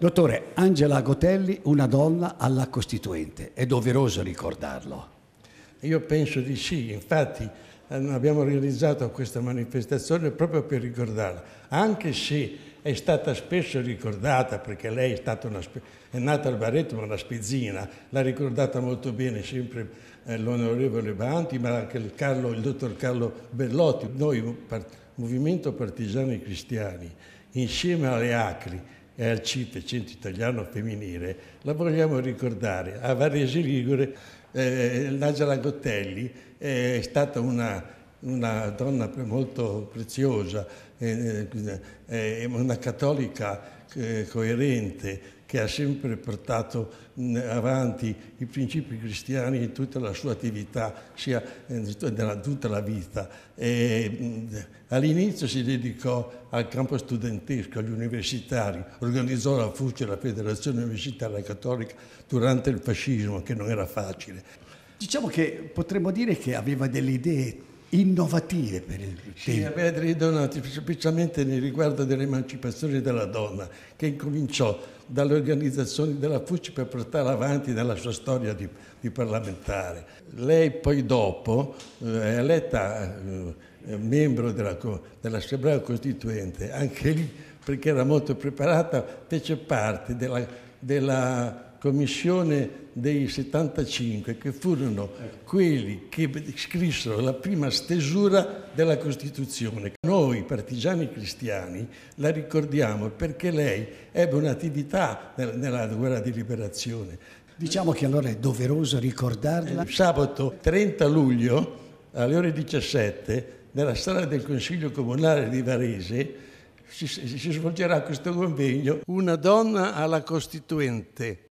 Dottore, Angela Gotelli, una donna alla Costituente, è doveroso ricordarlo. Io penso di sì, infatti abbiamo realizzato questa manifestazione proprio per ricordarla, anche se è stata spesso ricordata perché lei è, una, è nata al Barretto ma una spezzina, l'ha ricordata molto bene sempre eh, l'onorevole Banti ma anche il, Carlo, il, dottor Carlo Bellotti, noi part, Movimento Partigiani Cristiani insieme alle ACRI e al CIPE, Centro Italiano Femminile, la vogliamo ricordare. A Varese Ligure eh, Nagela Gottelli è stata una, una donna molto preziosa, eh, eh, eh una cattolica eh, coerente, che ha sempre portato avanti i principi cristiani in tutta la sua attività, sia in tutta la vita. E all'inizio si dedicò al campo studentesco, agli universitari, organizzò la FUCE, la Federazione Universitaria Cattolica, durante il fascismo, che non era facile. Diciamo che potremmo dire che aveva delle idee innovative per il tema. Avete ridonato specialmente nel riguardo dell'emancipazione della donna, che incominciò dalle organizzazioni della FUCI per portare avanti nella sua storia di, di parlamentare. Lei poi dopo eh, è eletta eh, eh, membro della, dell'Assemblea Costituente, anche lì perché era molto preparata, fece parte della, della commissione dei 75 che furono quelli che scrissero la prima stesura della Costituzione. Noi partigiani cristiani la ricordiamo perché lei ebbe un'attività nella guerra di liberazione. Diciamo che allora è doveroso ricordarla. Eh, sabato 30 luglio alle ore 17 nella sala del Consiglio Comunale di Varese si, si, si svolgerà questo convegno. Una donna alla Costituente,